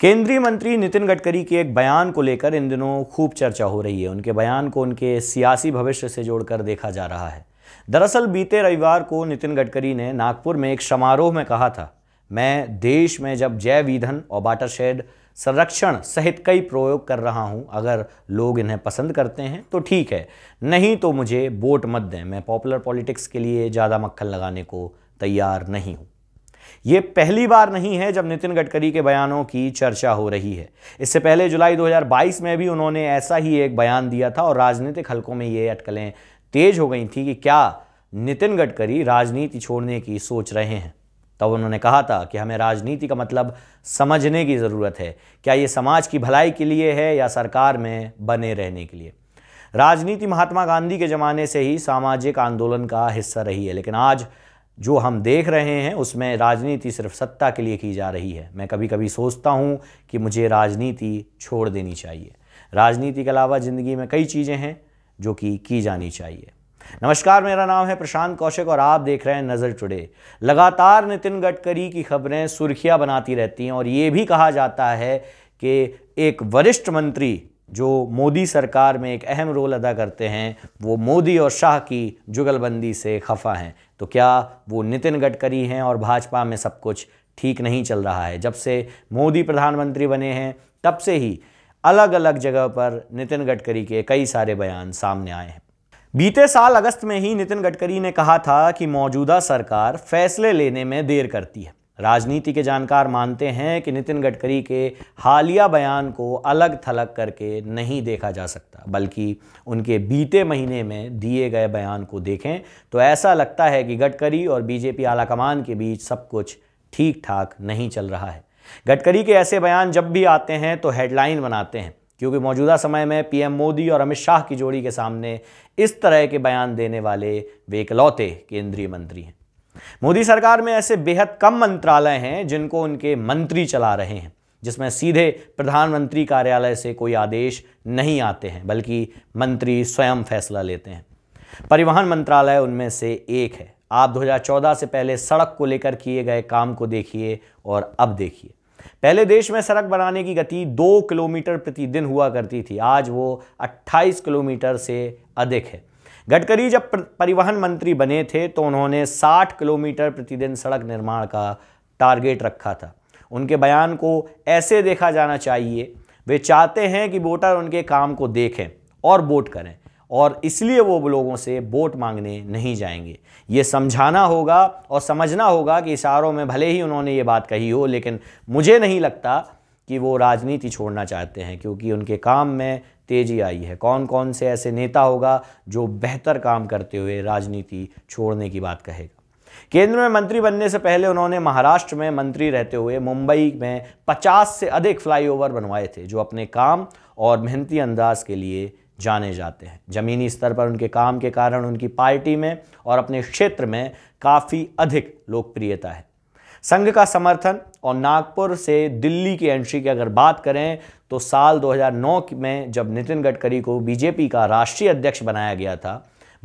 केंद्रीय मंत्री नितिन गडकरी के एक बयान को लेकर इन दिनों खूब चर्चा हो रही है उनके बयान को उनके सियासी भविष्य से जोड़कर देखा जा रहा है दरअसल बीते रविवार को नितिन गडकरी ने नागपुर में एक समारोह में कहा था मैं देश में जब जैव ईंधन और शेड संरक्षण सहित कई प्रयोग कर रहा हूं अगर लोग इन्हें पसंद करते हैं तो ठीक है नहीं तो मुझे वोट मत दें मैं पॉपुलर पॉलिटिक्स के लिए ज़्यादा मक्खन लगाने को तैयार नहीं हूँ ये पहली बार नहीं है जब नितिन गडकरी के बयानों की चर्चा हो रही है इससे पहले जुलाई 2022 में भी उन्होंने ऐसा ही एक बयान दिया था और राजनीतिक हलकों में ये अटकलें तेज हो गई थी कि क्या नितिन गडकरी राजनीति छोड़ने की सोच रहे हैं तब तो उन्होंने कहा था कि हमें राजनीति का मतलब समझने की ज़रूरत है क्या ये समाज की भलाई के लिए है या सरकार में बने रहने के लिए राजनीति महात्मा गांधी के ज़माने से ही सामाजिक आंदोलन का हिस्सा रही है लेकिन आज जो हम देख रहे हैं उसमें राजनीति सिर्फ सत्ता के लिए की जा रही है मैं कभी कभी सोचता हूँ कि मुझे राजनीति छोड़ देनी चाहिए राजनीति के अलावा ज़िंदगी में कई चीज़ें हैं जो कि की जानी चाहिए नमस्कार मेरा नाम है प्रशांत कौशिक और आप देख रहे हैं नज़र टुडे लगातार नितिन गडकरी की खबरें सुर्खियां बनाती रहती हैं और ये भी कहा जाता है कि एक वरिष्ठ मंत्री जो मोदी सरकार में एक अहम रोल अदा करते हैं वो मोदी और शाह की जुगलबंदी से खफा हैं तो क्या वो नितिन गडकरी हैं और भाजपा में सब कुछ ठीक नहीं चल रहा है जब से मोदी प्रधानमंत्री बने हैं तब से ही अलग अलग जगह पर नितिन गडकरी के कई सारे बयान सामने आए हैं बीते साल अगस्त में ही नितिन गडकरी ने कहा था कि मौजूदा सरकार फैसले लेने में देर करती है राजनीति के जानकार मानते हैं कि नितिन गडकरी के हालिया बयान को अलग थलग करके नहीं देखा जा सकता बल्कि उनके बीते महीने में दिए गए बयान को देखें तो ऐसा लगता है कि गडकरी और बीजेपी आलाकमान के बीच सब कुछ ठीक ठाक नहीं चल रहा है गडकरी के ऐसे बयान जब भी आते हैं तो हेडलाइन बनाते हैं क्योंकि मौजूदा समय में पीएम मोदी और अमित शाह की जोड़ी के सामने इस तरह के बयान देने वाले वे इकलौते केंद्रीय मंत्री हैं मोदी सरकार में ऐसे बेहद कम मंत्रालय हैं जिनको उनके मंत्री चला रहे हैं जिसमें सीधे प्रधानमंत्री कार्यालय से कोई आदेश नहीं आते हैं बल्कि मंत्री स्वयं फैसला लेते हैं परिवहन मंत्रालय उनमें से एक है आप 2014 से पहले सड़क को लेकर किए गए काम को देखिए और अब देखिए पहले देश में सड़क बनाने की गति दो किलोमीटर प्रतिदिन हुआ करती थी आज वो 28 किलोमीटर से अधिक है गडकरी जब परिवहन मंत्री बने थे तो उन्होंने 60 किलोमीटर प्रतिदिन सड़क निर्माण का टारगेट रखा था उनके बयान को ऐसे देखा जाना चाहिए वे चाहते हैं कि वोटर उनके काम को देखें और वोट करें और इसलिए वो लोगों से वोट मांगने नहीं जाएंगे ये समझाना होगा और समझना होगा कि इशारों में भले ही उन्होंने ये बात कही हो लेकिन मुझे नहीं लगता कि वो राजनीति छोड़ना चाहते हैं क्योंकि उनके काम में तेजी आई है कौन कौन से ऐसे नेता होगा जो बेहतर काम करते हुए राजनीति छोड़ने की बात कहेगा केंद्र में मंत्री बनने से पहले उन्होंने महाराष्ट्र में मंत्री रहते हुए मुंबई में 50 से अधिक फ्लाईओवर बनवाए थे जो अपने काम और मेहनती अंदाज के लिए जाने जाते हैं जमीनी स्तर पर उनके काम के कारण उनकी पार्टी में और अपने क्षेत्र में काफ़ी अधिक लोकप्रियता है संघ का समर्थन और नागपुर से दिल्ली की एंट्री की अगर बात करें तो साल 2009 में जब नितिन गडकरी को बीजेपी का राष्ट्रीय अध्यक्ष बनाया गया था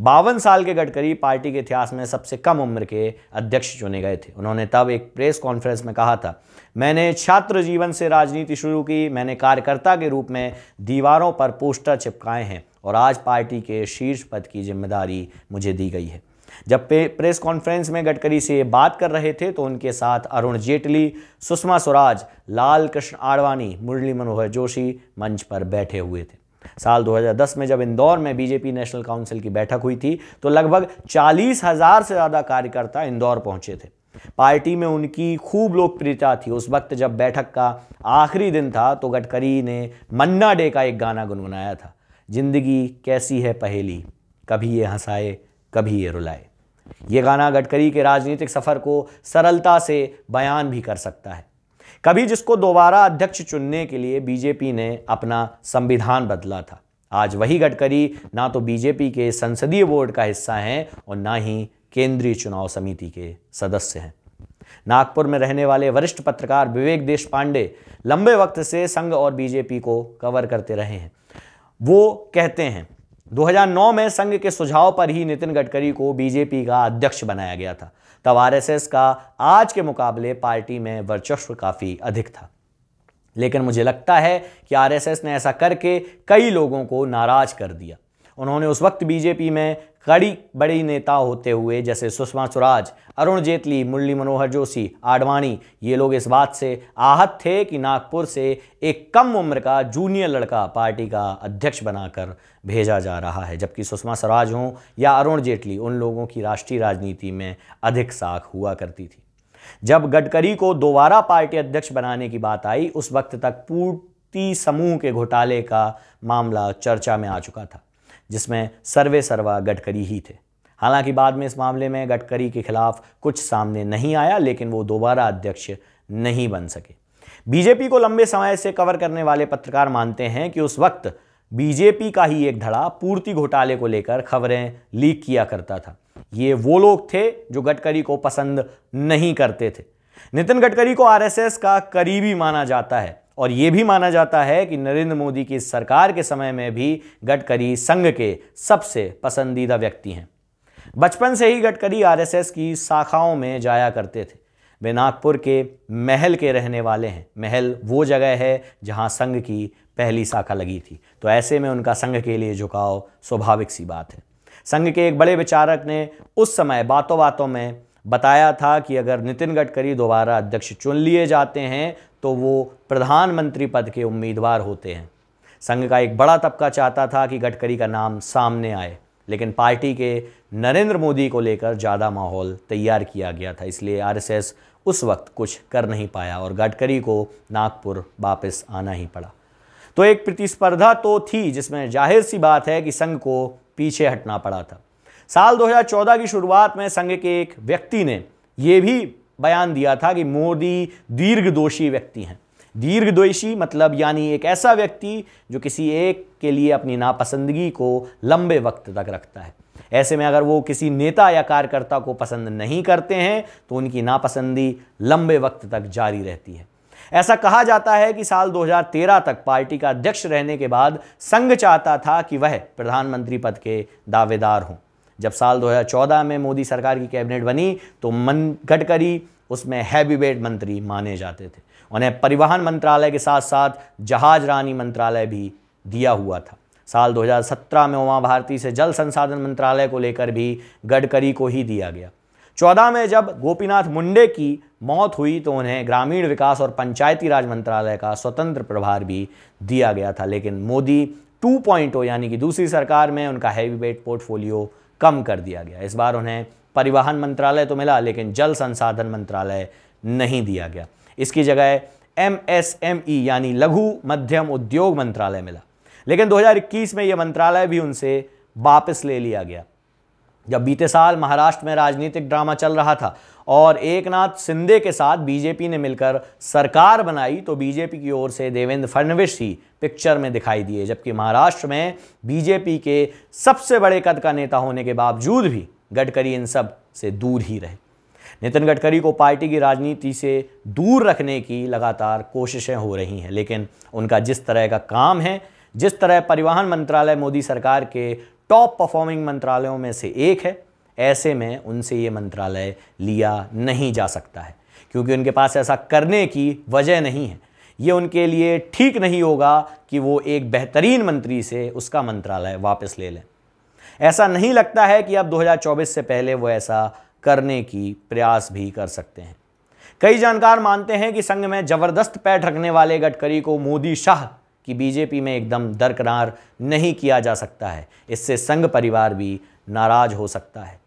बावन साल के गडकरी पार्टी के इतिहास में सबसे कम उम्र के अध्यक्ष चुने गए थे उन्होंने तब एक प्रेस कॉन्फ्रेंस में कहा था मैंने छात्र जीवन से राजनीति शुरू की मैंने कार्यकर्ता के रूप में दीवारों पर पोस्टर चिपकाए हैं और आज पार्टी के शीर्ष पद की जिम्मेदारी मुझे दी गई है जब प्रेस कॉन्फ्रेंस में गडकरी से बात कर रहे थे तो उनके साथ अरुण जेटली सुषमा स्वराज लाल कृष्ण आडवाणी मुरली मनोहर जोशी मंच पर बैठे हुए थे साल 2010 में जब इंदौर में बीजेपी नेशनल काउंसिल की बैठक हुई थी तो लगभग चालीस हजार से ज़्यादा कार्यकर्ता इंदौर पहुंचे थे पार्टी में उनकी खूब लोकप्रियता थी उस वक्त जब बैठक का आखिरी दिन था तो गडकरी ने मन्ना डे का एक गाना गुनगुनाया था जिंदगी कैसी है पहेली कभी ये हंसाए कभी ये रुलाए ये गाना गडकरी के राजनीतिक सफ़र को सरलता से बयान भी कर सकता है कभी जिसको दोबारा अध्यक्ष चुनने के लिए बीजेपी ने अपना संविधान बदला था आज वही गडकरी ना तो बीजेपी के संसदीय बोर्ड का हिस्सा हैं और ना ही केंद्रीय चुनाव समिति के सदस्य हैं नागपुर में रहने वाले वरिष्ठ पत्रकार विवेक देश पांडे लंबे वक्त से संघ और बीजेपी को कवर करते रहे हैं वो कहते हैं 2009 में संघ के सुझाव पर ही नितिन गडकरी को बीजेपी का अध्यक्ष बनाया गया था तब आरएसएस का आज के मुकाबले पार्टी में वर्चस्व काफ़ी अधिक था लेकिन मुझे लगता है कि आरएसएस ने ऐसा करके कई लोगों को नाराज कर दिया उन्होंने उस वक्त बीजेपी में कड़ी बड़ी नेता होते हुए जैसे सुषमा स्वराज अरुण जेटली मुरली मनोहर जोशी आडवाणी ये लोग इस बात से आहत थे कि नागपुर से एक कम उम्र का जूनियर लड़का पार्टी का अध्यक्ष बनाकर भेजा जा रहा है जबकि सुषमा स्वराज हों या अरुण जेटली उन लोगों की राष्ट्रीय राजनीति में अधिक साख हुआ करती थी जब गडकरी को दोबारा पार्टी अध्यक्ष बनाने की बात आई उस वक्त तक पूर्ति समूह के घोटाले का मामला चर्चा में आ चुका था जिसमें सर्वे सर्वा गडकरी ही थे हालांकि बाद में इस मामले में गडकरी के खिलाफ कुछ सामने नहीं आया लेकिन वो दोबारा अध्यक्ष नहीं बन सके बीजेपी को लंबे समय से कवर करने वाले पत्रकार मानते हैं कि उस वक्त बीजेपी का ही एक धड़ा पूर्ति घोटाले को लेकर खबरें लीक किया करता था ये वो लोग थे जो गडकरी को पसंद नहीं करते थे नितिन गडकरी को आरएसएस का करीबी माना जाता है और ये भी माना जाता है कि नरेंद्र मोदी की सरकार के समय में भी गडकरी संघ के सबसे पसंदीदा व्यक्ति हैं बचपन से ही गडकरी आरएसएस की शाखाओं में जाया करते थे वे नागपुर के महल के रहने वाले हैं महल वो जगह है जहां संघ की पहली शाखा लगी थी तो ऐसे में उनका संघ के लिए झुकाव स्वाभाविक सी बात है संघ के एक बड़े विचारक ने उस समय बातों बातों में बताया था कि अगर नितिन गडकरी दोबारा अध्यक्ष चुन लिए जाते हैं तो वो प्रधानमंत्री पद के उम्मीदवार होते हैं संघ का एक बड़ा तबका चाहता था कि गडकरी का नाम सामने आए लेकिन पार्टी के नरेंद्र मोदी को लेकर ज़्यादा माहौल तैयार किया गया था इसलिए आरएसएस उस वक्त कुछ कर नहीं पाया और गडकरी को नागपुर वापस आना ही पड़ा तो एक प्रतिस्पर्धा तो थी जिसमें जाहिर सी बात है कि संघ को पीछे हटना पड़ा था साल 2014 की शुरुआत में संघ के एक व्यक्ति ने यह भी बयान दिया था कि मोदी दीर्घदोषी व्यक्ति हैं दोषी मतलब यानी एक ऐसा व्यक्ति जो किसी एक के लिए अपनी नापसंदगी को लंबे वक्त तक रखता है ऐसे में अगर वो किसी नेता या कार्यकर्ता को पसंद नहीं करते हैं तो उनकी नापसंदी लंबे वक्त तक जारी रहती है ऐसा कहा जाता है कि साल 2013 तक पार्टी का अध्यक्ष रहने के बाद संघ चाहता था कि वह प्रधानमंत्री पद के दावेदार हों जब साल 2014 में मोदी सरकार की कैबिनेट बनी तो मन गडकरी उसमें हैवीवेट मंत्री माने जाते थे उन्हें परिवहन मंत्रालय के साथ साथ जहाज रानी मंत्रालय भी दिया हुआ था साल 2017 में उमा भारती से जल संसाधन मंत्रालय को लेकर भी गडकरी को ही दिया गया चौदह में जब गोपीनाथ मुंडे की मौत हुई तो उन्हें ग्रामीण विकास और पंचायती राज मंत्रालय का स्वतंत्र प्रभार भी दिया गया था लेकिन मोदी 2.0 यानी कि दूसरी सरकार में उनका हैवी वेट पोर्टफोलियो कम कर दिया गया इस बार उन्हें परिवहन मंत्रालय तो मिला लेकिन जल संसाधन मंत्रालय नहीं दिया गया इसकी जगह एम एस एम ई यानी लघु मध्यम उद्योग मंत्रालय मिला लेकिन 2021 में यह मंत्रालय भी उनसे वापस ले लिया गया जब बीते साल महाराष्ट्र में राजनीतिक ड्रामा चल रहा था और एकनाथ शिंदे के साथ बीजेपी ने मिलकर सरकार बनाई तो बीजेपी की ओर से देवेंद्र फडणवीस ही पिक्चर में दिखाई दिए जबकि महाराष्ट्र में बीजेपी के सबसे बड़े कद का नेता होने के बावजूद भी गडकरी इन सब से दूर ही रहे नितिन गडकरी को पार्टी की राजनीति से दूर रखने की लगातार कोशिशें हो रही हैं लेकिन उनका जिस तरह का काम है जिस तरह परिवहन मंत्रालय मोदी सरकार के टॉप परफॉर्मिंग मंत्रालयों में से एक है ऐसे में उनसे ये मंत्रालय लिया नहीं जा सकता है क्योंकि उनके पास ऐसा करने की वजह नहीं है ये उनके लिए ठीक नहीं होगा कि वो एक बेहतरीन मंत्री से उसका मंत्रालय वापस ले लें ऐसा नहीं लगता है कि अब 2024 से पहले वो ऐसा करने की प्रयास भी कर सकते हैं कई जानकार मानते हैं कि संघ में जबरदस्त पैठ रखने वाले गडकरी को मोदी शाह कि बीजेपी में एकदम दरकरार नहीं किया जा सकता है इससे संघ परिवार भी नाराज हो सकता है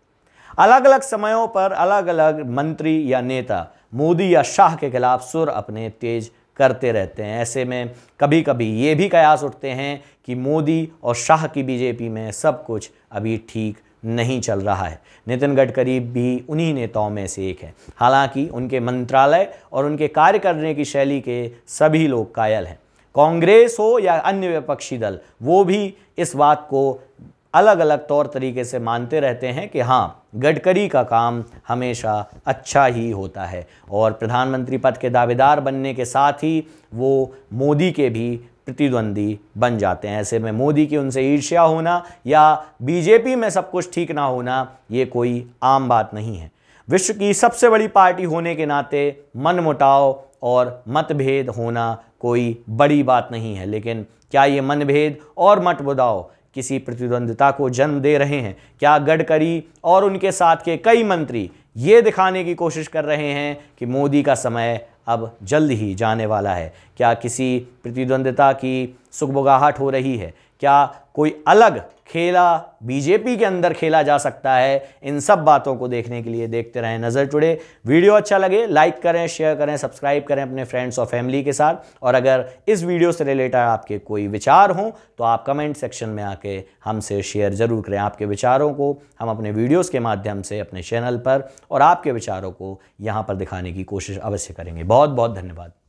अलग अलग समयों पर अलग अलग मंत्री या नेता मोदी या शाह के खिलाफ सुर अपने तेज करते रहते हैं ऐसे में कभी कभी ये भी कयास उठते हैं कि मोदी और शाह की बीजेपी में सब कुछ अभी ठीक नहीं चल रहा है नितिन गडकरी भी उन्हीं नेताओं में से एक है हालांकि उनके मंत्रालय और उनके कार्य करने की शैली के सभी लोग कायल हैं कांग्रेस हो या अन्य विपक्षी दल वो भी इस बात को अलग अलग तौर तरीके से मानते रहते हैं कि हाँ गडकरी का काम हमेशा अच्छा ही होता है और प्रधानमंत्री पद के दावेदार बनने के साथ ही वो मोदी के भी प्रतिद्वंदी बन जाते हैं ऐसे में मोदी की उनसे ईर्ष्या होना या बीजेपी में सब कुछ ठीक ना होना ये कोई आम बात नहीं है विश्व की सबसे बड़ी पार्टी होने के नाते मनमुटाव और मतभेद होना कोई बड़ी बात नहीं है लेकिन क्या ये मनभेद और मत बुदाओ किसी प्रतिद्वंदता को जन्म दे रहे हैं क्या गडकरी और उनके साथ के कई मंत्री ये दिखाने की कोशिश कर रहे हैं कि मोदी का समय अब जल्द ही जाने वाला है क्या किसी प्रतिद्वंदता की सुखबुगाहट हो रही है क्या कोई अलग खेला बीजेपी के अंदर खेला जा सकता है इन सब बातों को देखने के लिए देखते रहें नज़र टुडे वीडियो अच्छा लगे लाइक करें शेयर करें सब्सक्राइब करें अपने फ्रेंड्स और फैमिली के साथ और अगर इस वीडियो से रिलेटेड आपके कोई विचार हों तो आप कमेंट सेक्शन में आके हमसे शेयर ज़रूर करें आपके विचारों को हम अपने वीडियोज़ के माध्यम से अपने चैनल पर और आपके विचारों को यहाँ पर दिखाने की कोशिश अवश्य करेंगे बहुत बहुत धन्यवाद